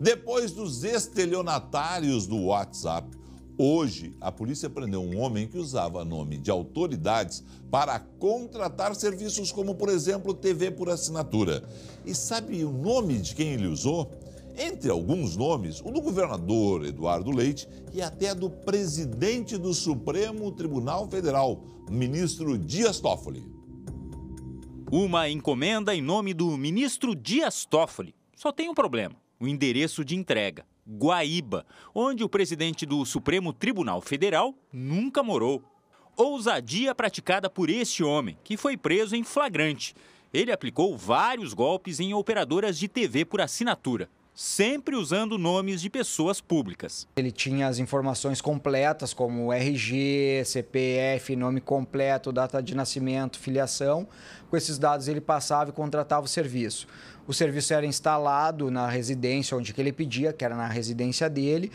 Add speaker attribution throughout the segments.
Speaker 1: Depois dos estelionatários do WhatsApp, hoje a polícia prendeu um homem que usava nome de autoridades para contratar serviços como, por exemplo, TV por assinatura. E sabe o nome de quem ele usou? Entre alguns nomes, o do governador Eduardo Leite e até do presidente do Supremo Tribunal Federal, ministro Dias Toffoli.
Speaker 2: Uma encomenda em nome do ministro Dias Toffoli. Só tem um problema o endereço de entrega, Guaíba, onde o presidente do Supremo Tribunal Federal nunca morou. Ousadia praticada por este homem, que foi preso em flagrante. Ele aplicou vários golpes em operadoras de TV por assinatura
Speaker 3: sempre usando nomes de pessoas públicas. Ele tinha as informações completas, como RG, CPF, nome completo, data de nascimento, filiação. Com esses dados, ele passava e contratava o serviço. O serviço era instalado na residência onde ele pedia, que era na residência dele.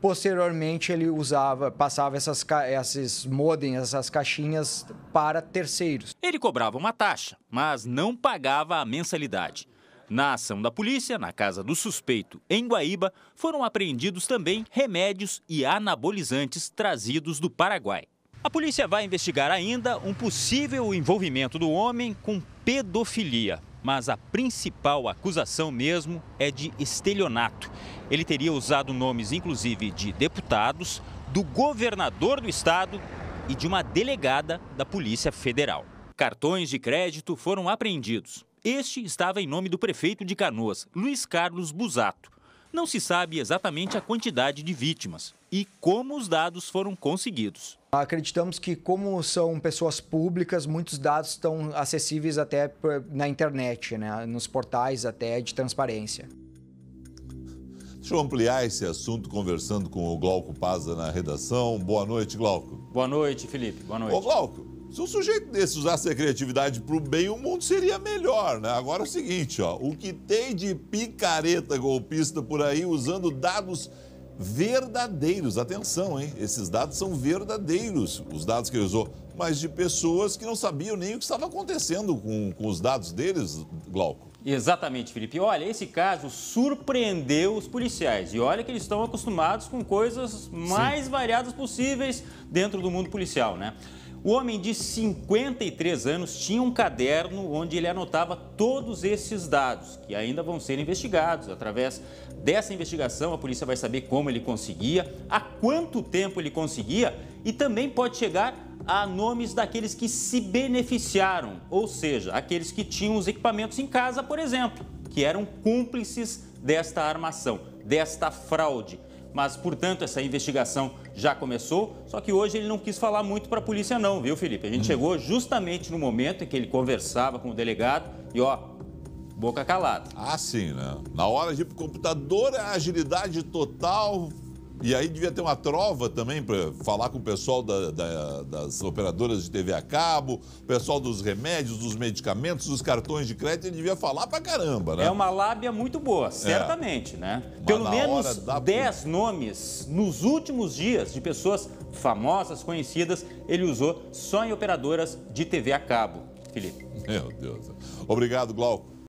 Speaker 3: Posteriormente, ele usava, passava essas, esses modem, essas caixinhas para terceiros.
Speaker 2: Ele cobrava uma taxa, mas não pagava a mensalidade. Na ação da polícia, na casa do suspeito em Guaíba, foram apreendidos também remédios e anabolizantes trazidos do Paraguai. A polícia vai investigar ainda um possível envolvimento do homem com pedofilia, mas a principal acusação mesmo é de estelionato. Ele teria usado nomes inclusive de deputados, do governador do estado e de uma delegada da Polícia Federal. Cartões de crédito foram apreendidos. Este estava em nome do prefeito de Canoas, Luiz Carlos Busato. Não se sabe exatamente a quantidade de vítimas e como os dados foram conseguidos.
Speaker 3: Acreditamos que, como são pessoas públicas, muitos dados estão acessíveis até na internet, né? nos portais até de transparência.
Speaker 1: Deixa eu ampliar esse assunto conversando com o Glauco Paza na redação. Boa noite, Glauco. Boa noite, Felipe. Boa noite. Ô, Glauco, se um sujeito desse usasse a criatividade para o bem, o mundo seria melhor, né? Agora é o seguinte, ó, o que tem de picareta golpista por aí usando dados verdadeiros, atenção, hein? Esses dados são verdadeiros, os dados que ele usou, mas de pessoas que não sabiam nem o que estava acontecendo com, com
Speaker 2: os dados deles, Glauco. Exatamente, Felipe. Olha, esse caso surpreendeu os policiais. E olha que eles estão acostumados com coisas mais Sim. variadas possíveis dentro do mundo policial, né? O homem de 53 anos tinha um caderno onde ele anotava todos esses dados, que ainda vão ser investigados. Através dessa investigação, a polícia vai saber como ele conseguia, há quanto tempo ele conseguia e também pode chegar a nomes daqueles que se beneficiaram, ou seja, aqueles que tinham os equipamentos em casa, por exemplo, que eram cúmplices desta armação, desta fraude mas, portanto, essa investigação já começou, só que hoje ele não quis falar muito para a polícia não, viu, Felipe? A gente hum. chegou justamente no momento em que ele conversava com o delegado e, ó, boca calada. Ah, sim, né? Na hora de ir pro computador,
Speaker 1: a é agilidade total, e aí devia ter uma trova também para falar com o pessoal da, da, das operadoras de TV a cabo, o pessoal dos remédios, dos medicamentos, dos
Speaker 2: cartões de crédito,
Speaker 1: ele devia falar para caramba, né? É uma
Speaker 2: lábia muito boa, é. certamente, é. né? Mas Pelo menos 10 da... nomes nos últimos dias de pessoas famosas, conhecidas, ele usou só em operadoras de TV a cabo, Felipe. Meu Deus.
Speaker 1: Obrigado, Glauco.